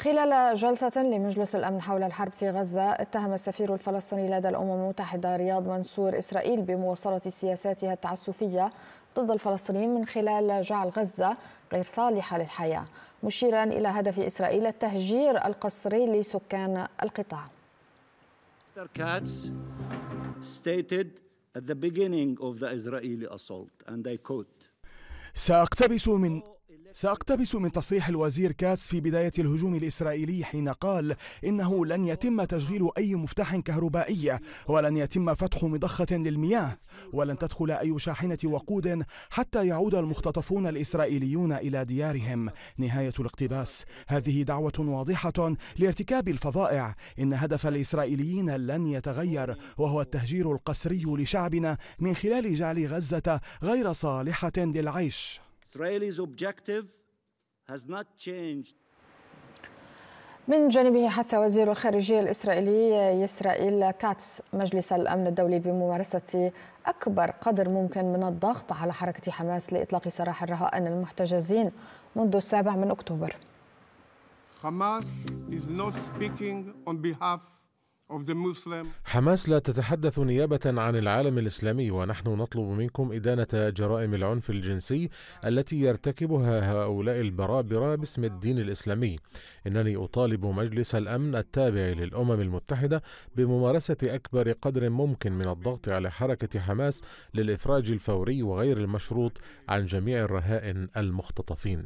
خلال جلسة لمجلس الأمن حول الحرب في غزة اتهم السفير الفلسطيني لدى الأمم المتحدة رياض منصور إسرائيل بمواصلة سياساتها التعسفية ضد الفلسطينيين من خلال جعل غزة غير صالحة للحياة مشيرا إلى هدف إسرائيل التهجير القسري لسكان القطاع سأقتبس من سأقتبس من تصريح الوزير كاتس في بداية الهجوم الإسرائيلي حين قال إنه لن يتم تشغيل أي مفتاح كهربائي ولن يتم فتح مضخة للمياه ولن تدخل أي شاحنة وقود حتى يعود المختطفون الإسرائيليون إلى ديارهم نهاية الاقتباس هذه دعوة واضحة لارتكاب الفظائع إن هدف الإسرائيليين لن يتغير وهو التهجير القسري لشعبنا من خلال جعل غزة غير صالحة للعيش Israel's objective has not changed من جانبه حتى وزير الخارجية الإسرائيلي يسرائيل كاتس مجلس الأمن الدولي بممارسة أكبر قدر ممكن من الضغط على حركة حماس لإطلاق سراح الرهائن المحتجزين منذ السابع من أكتوبر. is not speaking on behalf حماس لا تتحدث نيابة عن العالم الإسلامي ونحن نطلب منكم إدانة جرائم العنف الجنسي التي يرتكبها هؤلاء البرابرة باسم الدين الإسلامي إنني أطالب مجلس الأمن التابع للأمم المتحدة بممارسة أكبر قدر ممكن من الضغط على حركة حماس للإفراج الفوري وغير المشروط عن جميع الرهائن المختطفين